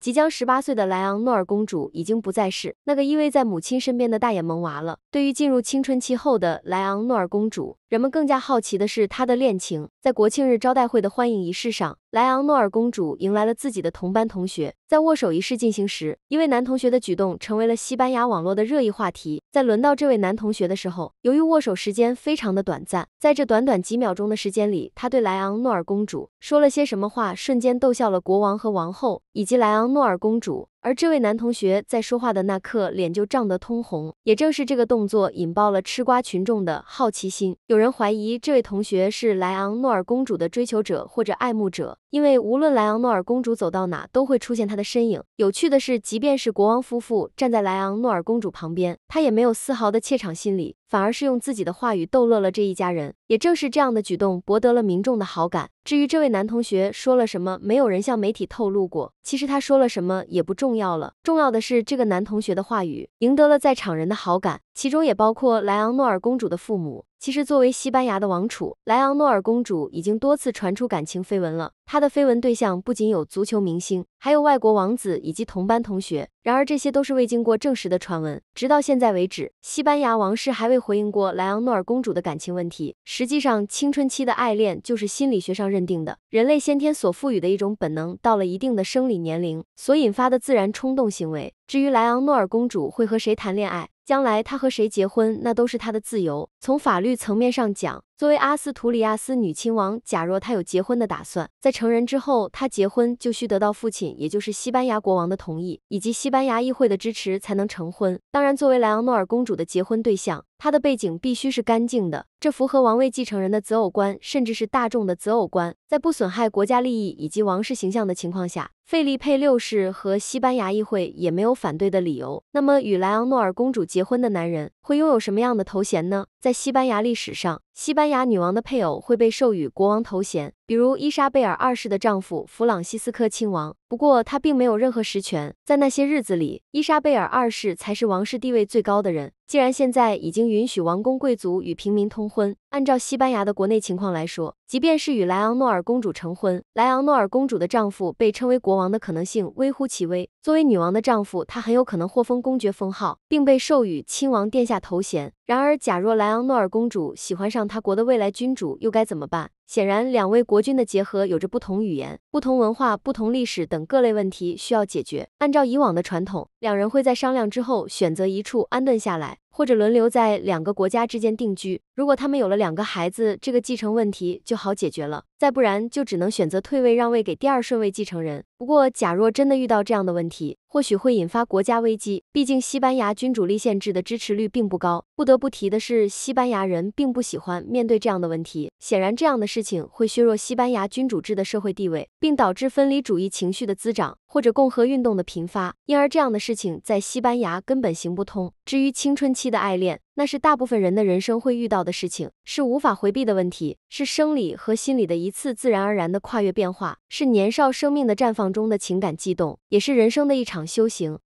即将十八岁的莱昂诺尔公主已经不再是那个依偎在母亲身边的大眼萌娃了。对于进入青春期后的莱昂诺尔公主，人们更加好奇的是她的恋情。在国庆日招待会的欢迎仪式上。莱昂诺尔公主迎来了自己的同班同学，在握手仪式进行时，一位男同学的举动成为了西班牙网络的热议话题。在轮到这位男同学的时候，由于握手时间非常的短暂，在这短短几秒钟的时间里，他对莱昂诺尔公主说了些什么话，瞬间逗笑了国王和王后以及莱昂诺尔公主。而这位男同学在说话的那刻，脸就涨得通红。也正是这个动作引爆了吃瓜群众的好奇心。有人怀疑这位同学是莱昂诺尔公主的追求者或者爱慕者，因为无论莱昂诺尔公主走到哪，都会出现他的身影。有趣的是，即便是国王夫妇站在莱昂诺尔公主旁边，他也没有丝毫的怯场心理。反而是用自己的话语逗乐了这一家人，也正是这样的举动博得了民众的好感。至于这位男同学说了什么，没有人向媒体透露过。其实他说了什么也不重要了，重要的是这个男同学的话语赢得了在场人的好感。其中也包括莱昂诺尔公主的父母。其实，作为西班牙的王储，莱昂诺尔公主已经多次传出感情绯闻了。她的绯闻对象不仅有足球明星，还有外国王子以及同班同学。然而，这些都是未经过证实的传闻。直到现在为止，西班牙王室还未回应过莱昂诺尔公主的感情问题。实际上，青春期的爱恋就是心理学上认定的人类先天所赋予的一种本能，到了一定的生理年龄所引发的自然冲动行为。至于莱昂诺尔公主会和谁谈恋爱？将来他和谁结婚，那都是他的自由。从法律层面上讲。作为阿斯图里亚斯女亲王，假若她有结婚的打算，在成人之后，她结婚就需得到父亲，也就是西班牙国王的同意，以及西班牙议会的支持才能成婚。当然，作为莱昂诺尔公主的结婚对象，她的背景必须是干净的，这符合王位继承人的择偶观，甚至是大众的择偶观。在不损害国家利益以及王室形象的情况下，费利佩六世和西班牙议会也没有反对的理由。那么，与莱昂诺尔公主结婚的男人会拥有什么样的头衔呢？在西班牙历史上，西班牙女王的配偶会被授予国王头衔。比如伊莎贝尔二世的丈夫弗朗西斯克亲王，不过他并没有任何实权。在那些日子里，伊莎贝尔二世才是王室地位最高的人。既然现在已经允许王公贵族与平民通婚，按照西班牙的国内情况来说，即便是与莱昂诺尔公主成婚，莱昂诺尔公主的丈夫被称为国王的可能性微乎其微。作为女王的丈夫，他很有可能获封公爵封号，并被授予亲王殿下头衔。然而，假若莱昂诺尔公主喜欢上他国的未来君主，又该怎么办？显然，两位国君的结合有着不同语言、不同文化、不同历史等各类问题需要解决。按照以往的传统，两人会在商量之后选择一处安顿下来。或者轮流在两个国家之间定居。如果他们有了两个孩子，这个继承问题就好解决了。再不然，就只能选择退位让位给第二顺位继承人。不过，假若真的遇到这样的问题，或许会引发国家危机。毕竟，西班牙君主立宪制的支持率并不高。不得不提的是，西班牙人并不喜欢面对这样的问题。显然，这样的事情会削弱西班牙君主制的社会地位，并导致分离主义情绪的滋长。或者共和运动的频发，因而这样的事情在西班牙根本行不通。至于青春期的爱恋，那是大部分人的人生会遇到的事情，是无法回避的问题，是生理和心理的一次自然而然的跨越变化，是年少生命的绽放中的情感悸动，也是人生的一场修行。